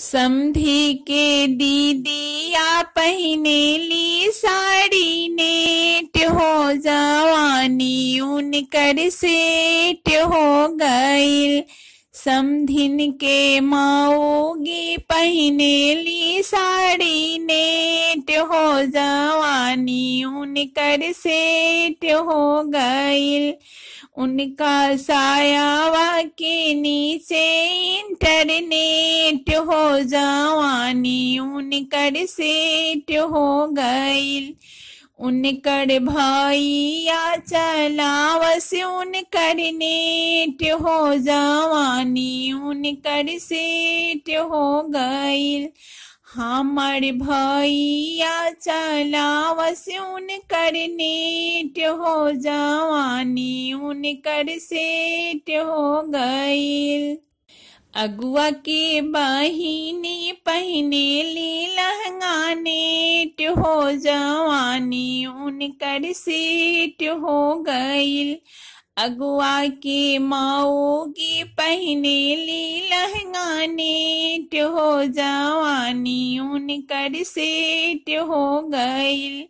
समधी के दीदिया पहने ली साड़ी नेट हो जवानी उनकर सेठ हो गई समधिन के माओगी पहने ली साड़ी नेट हो जवानी उनकर सेठ हो गई उनका साया वाके नीचे इंटरनेट हो जावानी उनकर सेट हो गई उनकर भाइया चलावस उनकर नेट हो जावानी उनकर सेट हो गई हमर भैया चला उनकर नेट हो जवानी उनकर सेट हो गई अगुआ के बहिनी पहने ली लहंगा नेट हो जवानी उनकर सेट हो गई अगुआ के माओ की पहने ली गाने हो जवानी उनकर सेठ हो गई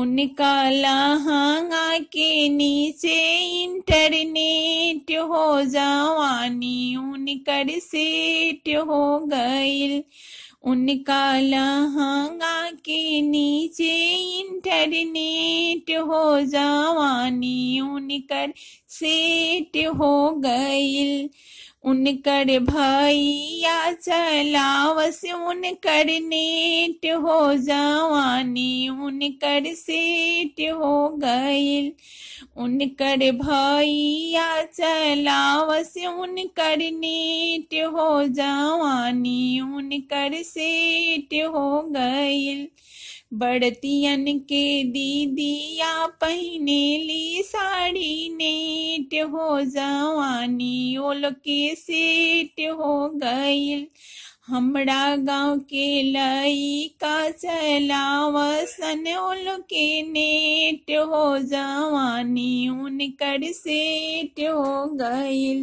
उनका लहंगा के नीचे इंटरनेट हो जवानी उनकर सेठ हो गई उनका लहंगा के नीचे इंटरनेट हो जवानी उनकर सेट हो गई उनकर भैया चलावस उनकर नेट हो जवानी उनकर सेट हो गईल उनकर भैया चलावस उनकर नेट हो जवानी उनकर सेट हो गई बड़तियन के दीदिया पहने ली साड़ी सीट हो जवानी के सीट हो गई हमरा गाँव के लईका चलावसन उनके नेट हो जवानी उनकर सेट हो गई